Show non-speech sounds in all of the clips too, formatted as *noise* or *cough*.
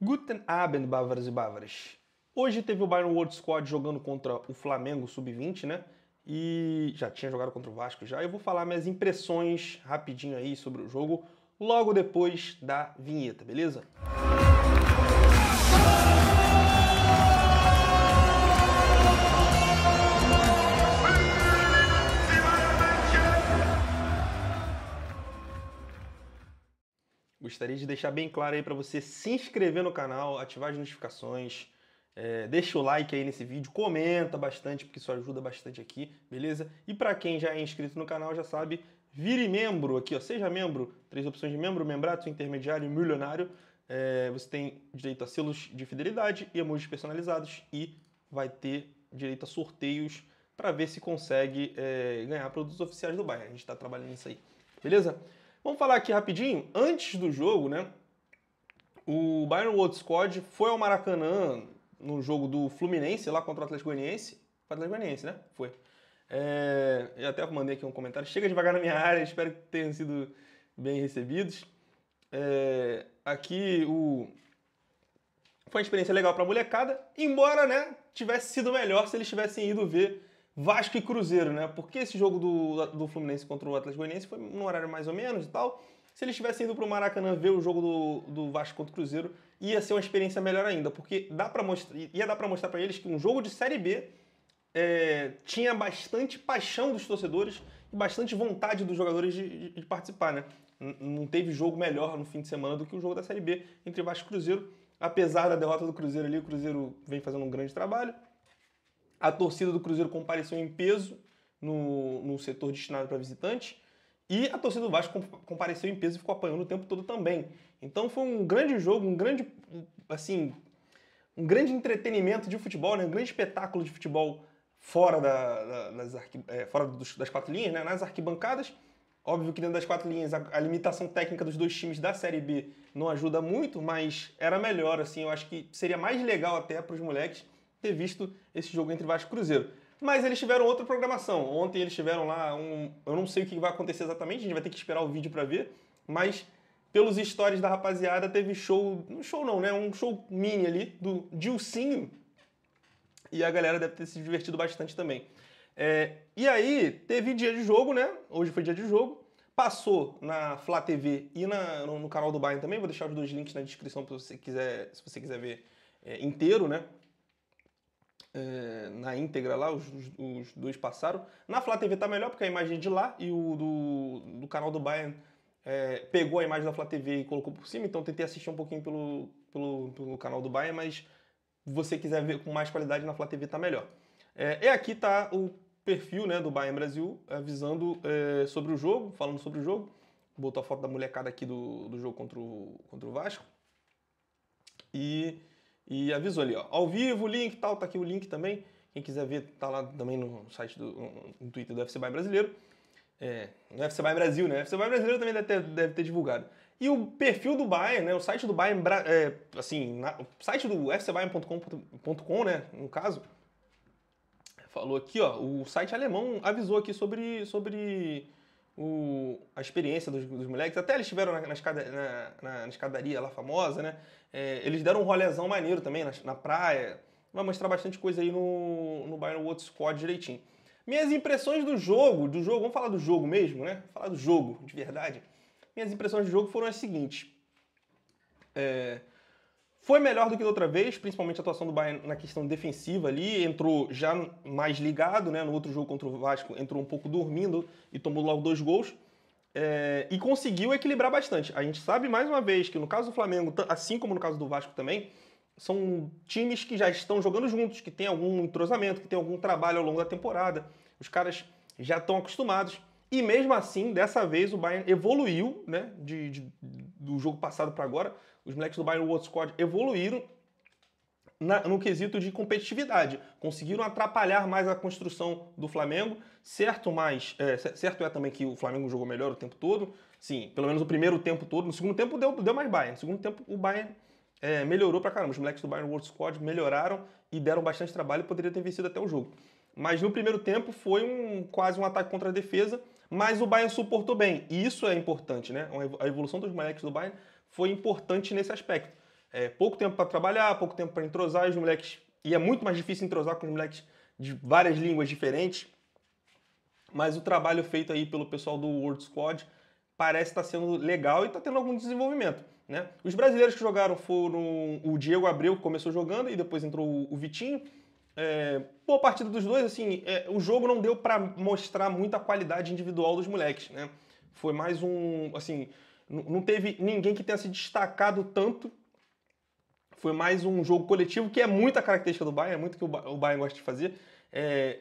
Guten Abend, Bávaras e Bávaras. Hoje teve o Bayern World Squad jogando contra o Flamengo Sub-20, né? E já tinha jogado contra o Vasco já. Eu vou falar minhas impressões rapidinho aí sobre o jogo logo depois da vinheta, beleza? Música gostaria de deixar bem claro aí para você se inscrever no canal, ativar as notificações, é, deixa o like aí nesse vídeo, comenta bastante, porque isso ajuda bastante aqui, beleza? E para quem já é inscrito no canal já sabe, vire membro aqui, ó, seja membro, três opções de membro, membrato, intermediário e milionário. É, você tem direito a selos de fidelidade e emojis personalizados e vai ter direito a sorteios para ver se consegue é, ganhar produtos oficiais do bairro. A gente está trabalhando nisso aí, beleza? Vamos falar aqui rapidinho, antes do jogo, né? O Byron World Squad foi ao Maracanã no jogo do Fluminense, lá contra o Atlético Goianiense. Foi Atlético Goianiense, né? Foi. É, eu até mandei aqui um comentário. Chega devagar na minha *laughs* área, espero que tenham sido bem recebidos. É, aqui o. Foi uma experiência legal pra molecada, embora, né, tivesse sido melhor se eles tivessem ido ver Vasco e Cruzeiro, né? Porque esse jogo do, do Fluminense contra o Atlético Goianiense foi num horário mais ou menos e tal. Se eles tivessem ido para o Maracanã ver o jogo do, do Vasco contra o Cruzeiro, ia ser uma experiência melhor ainda, porque dá para mostrar, ia dar para mostrar para eles que um jogo de Série B é, tinha bastante paixão dos torcedores e bastante vontade dos jogadores de, de, de participar, né? Não teve jogo melhor no fim de semana do que o jogo da Série B entre Vasco e Cruzeiro, apesar da derrota do Cruzeiro ali, o Cruzeiro vem fazendo um grande trabalho. A torcida do Cruzeiro compareceu em peso no, no setor destinado para visitantes. E a torcida do Vasco compareceu em peso e ficou apanhando o tempo todo também. Então foi um grande jogo, um grande, assim, um grande entretenimento de futebol, né? um grande espetáculo de futebol fora, da, da, das, arqui, é, fora dos, das quatro linhas, né? nas arquibancadas. Óbvio que dentro das quatro linhas a, a, limitação técnica dos dois times da Série B não ajuda muito, mas era melhor, assim, eu acho que seria mais legal até para os moleques ter visto esse jogo entre Vasco e Cruzeiro. Mas eles tiveram outra programação. Ontem eles tiveram lá um. Eu não sei o que vai acontecer exatamente, a gente vai ter que esperar o vídeo para ver. Mas pelos stories da rapaziada teve show. Um show não, né? Um show mini ali do Dilcinho. E a galera deve ter se divertido bastante também. É, e aí, teve dia de jogo, né? Hoje foi dia de jogo. Passou na Flá TV e na, no, no, canal do Bayern também. Vou deixar os dois links na descrição se você quiser, se você quiser ver é, inteiro, né? é, na íntegra lá, os, os, dois passaram. Na Flá TV tá melhor, porque a imagem é de lá e o do, do canal do Bayern é, pegou a imagem da Flá TV e colocou por cima, então tentei assistir um pouquinho pelo, pelo, pelo canal do Bayern, mas você quiser ver com mais qualidade na Flá TV tá melhor. É, e aqui tá o perfil né, do Bayern Brasil avisando sobre o jogo, falando sobre o jogo. Botou a foto da molecada aqui do, do jogo contra o, contra o Vasco. E e avisou ali, ó, ao vivo, link tal, tá aqui o link também. Quem quiser ver, tá lá também no site do no Twitter do FC Bayern Brasileiro. É, no FC Bayern Brasil, né? FC Bayern Brasileiro também deve ter, deve ter divulgado. E o perfil do Bayern, né? O site do Bayern, é, assim, na, o site do fcbayern.com.com, né? No caso, falou aqui, ó, o site alemão avisou aqui sobre, sobre o, a experiência dos, dos, moleques. Até eles tiveram na, na, escada, na, na, na escadaria lá famosa, né? É, eles deram um rolezão maneiro também na, na praia. Vai mostrar bastante coisa aí no, no Bayern World Squad direitinho. Minhas impressões do jogo, do jogo, vamos falar do jogo mesmo, né? Falar do jogo, de verdade. Minhas impressões do jogo foram as seguintes. É, foi melhor do que da outra vez, principalmente a atuação do Bayern na questão defensiva ali. Entrou já mais ligado, né? No outro jogo contra o Vasco, entrou um pouco dormindo e tomou logo dois gols. É, e conseguiu equilibrar bastante. A gente sabe mais uma vez que no caso do Flamengo, assim como no caso do Vasco também, são times que já estão jogando juntos, que tem algum entrosamento, que tem algum trabalho ao longo da temporada. Os caras já estão acostumados. E mesmo assim, dessa vez o Bayern evoluiu, né? De, de, do jogo passado para agora, os moleques do Bayern World Squad evoluíram na, no quesito de competitividade. Conseguiram atrapalhar mais a construção do Flamengo. Certo, mas, é, certo é também que o Flamengo jogou melhor o tempo todo. Sim, pelo menos o primeiro tempo todo. No segundo tempo deu, deu mais Bayern. No segundo tempo o Bayern é, melhorou para caramba. Os moleques do Bayern World Squad melhoraram e deram bastante trabalho e poderia ter vencido até o jogo. Mas no primeiro tempo foi um quase um ataque contra a defesa, mas o Bayern suportou bem. E isso é importante, né? A evolução dos moleques do Bayern foi importante nesse aspecto. É, pouco tempo para trabalhar, pouco tempo para entrosar, os moleques. E é muito mais difícil entrosar com os moleques de várias línguas diferentes. Mas o trabalho feito aí pelo pessoal do World Squad parece estar tá sendo legal e está tendo algum desenvolvimento. Né? Os brasileiros que jogaram foram o Diego Abreu, que começou jogando, e depois entrou o Vitinho. É, boa partida dos dois, assim, é, o jogo não deu para mostrar muita qualidade individual dos moleques, né? Foi mais um, assim, não teve ninguém que tenha se destacado tanto. Foi mais um jogo coletivo, que é muita característica do Bayern, é muito que o, ba o Bayern gosta de fazer. É,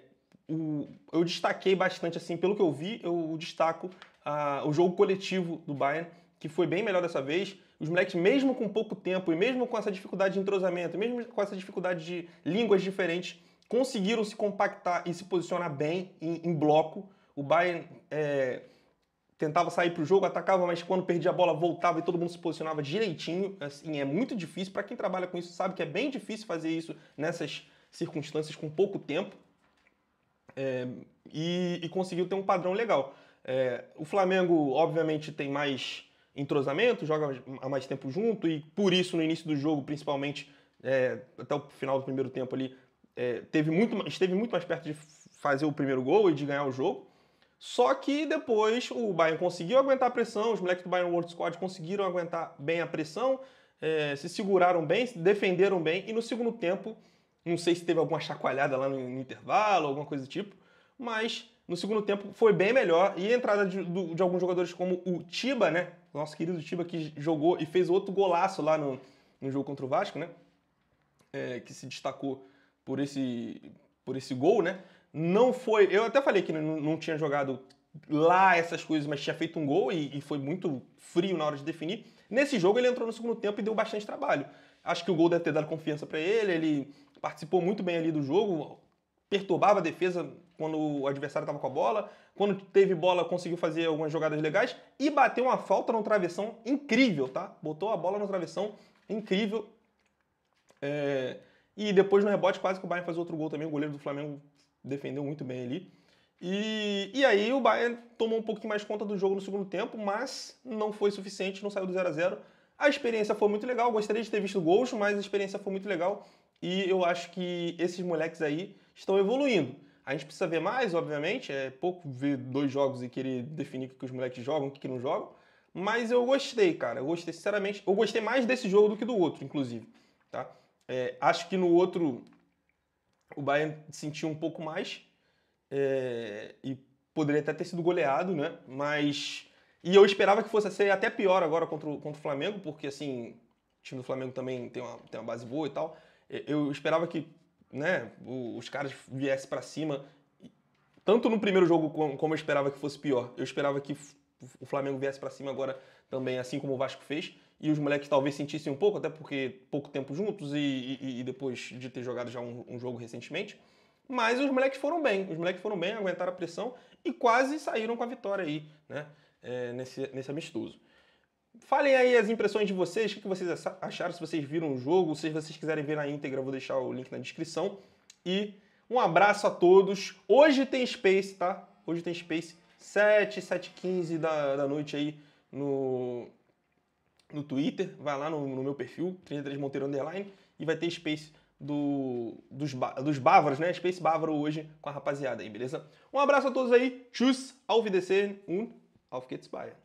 o, eu destaquei bastante, assim, pelo que eu vi, eu destaco a, o jogo coletivo do Bayern que foi bem melhor dessa vez. Os moleques, mesmo com pouco tempo e mesmo com essa dificuldade de entrosamento, mesmo com essa dificuldade de línguas diferentes, conseguiram se compactar e se posicionar bem em, em bloco. O Bayern é, tentava sair para o jogo, atacava, mas quando perdia a bola voltava e todo mundo se posicionava direitinho. Assim, é muito difícil. Para quem trabalha com isso, sabe que é bem difícil fazer isso nessas circunstâncias com pouco tempo. É, e, e, conseguiu ter um padrão legal. É, o Flamengo, obviamente, tem mais entrosamento, joga há mais tempo junto e por isso no início do jogo, principalmente é, até o final do primeiro tempo ali, é, teve muito, esteve muito mais perto de fazer o primeiro gol e de ganhar o jogo. Só que depois o Bayern conseguiu aguentar a pressão, os moleques do Bayern World Squad conseguiram aguentar bem a pressão, é, se seguraram bem, se defenderam bem e no segundo tempo, não sei se teve alguma chacoalhada lá no, no intervalo, alguma coisa do tipo, mas no segundo tempo foi bem melhor e a entrada de, de alguns jogadores como o Tiba, né? Nosso querido Tiba que jogou e fez outro golaço lá no, no jogo contra o Vasco, né? É, que se destacou por esse, por esse gol, né? Não foi. Eu até falei que não, não tinha jogado lá essas coisas, mas tinha feito um gol e, e, foi muito frio na hora de definir. Nesse jogo ele entrou no segundo tempo e deu bastante trabalho. Acho que o gol deve ter dado confiança para ele, ele participou muito bem ali do jogo, perturbava a defesa quando o adversário estava com a bola, quando teve bola conseguiu fazer algumas jogadas legais e bateu uma falta no travessão incrível, tá? Botou a bola no travessão incrível. É... E depois no rebote quase que o Bayern faz outro gol também, o goleiro do Flamengo defendeu muito bem ali. E, e aí o Bayern tomou um pouquinho mais conta do jogo no segundo tempo, mas não foi suficiente, não saiu do 0 a 0 A experiência foi muito legal, gostaria de ter visto gols, mas a experiência foi muito legal. E eu acho que esses moleques aí estão evoluindo. A gente precisa ver mais, obviamente. É pouco ver dois jogos e querer definir o que os moleques jogam, o que não jogam. Mas eu gostei, cara. Eu gostei, sinceramente. Eu gostei mais desse jogo do que do outro, inclusive. Tá? É, acho que no outro o Bayern sentiu um pouco mais. É, e poderia até ter sido goleado, né? Mas. E eu esperava que fosse ser até pior agora contra o, contra o Flamengo, porque assim, o time do Flamengo também tem uma, tem uma base boa e tal. Eu esperava que né, os caras viessem para cima, tanto no primeiro jogo como eu esperava que fosse pior. Eu esperava que o Flamengo viesse para cima agora também, assim como o Vasco fez, e os moleques talvez sentissem um pouco, até porque pouco tempo juntos e, e, e depois de ter jogado já um, um jogo recentemente. Mas os moleques foram bem, os moleques foram bem, aguentaram a pressão e quase saíram com a vitória aí, né? É, nesse, nesse amistoso. Falem aí as impressões de vocês, o que vocês acharam, se vocês viram o jogo, se vocês quiserem ver na íntegra, eu vou deixar o link na descrição. E um abraço a todos. Hoje tem Space, tá? Hoje tem Space, 7, 7 15 da, da noite aí no, no Twitter. Vai lá no, no meu perfil, 33 Monteiro Underline, e vai ter Space do, dos, dos bávaros, né? Space Bávaro hoje com a rapaziada aí, beleza? Um abraço a todos aí. Tschüss, auf Wiedersehen und auf geht's Bayern.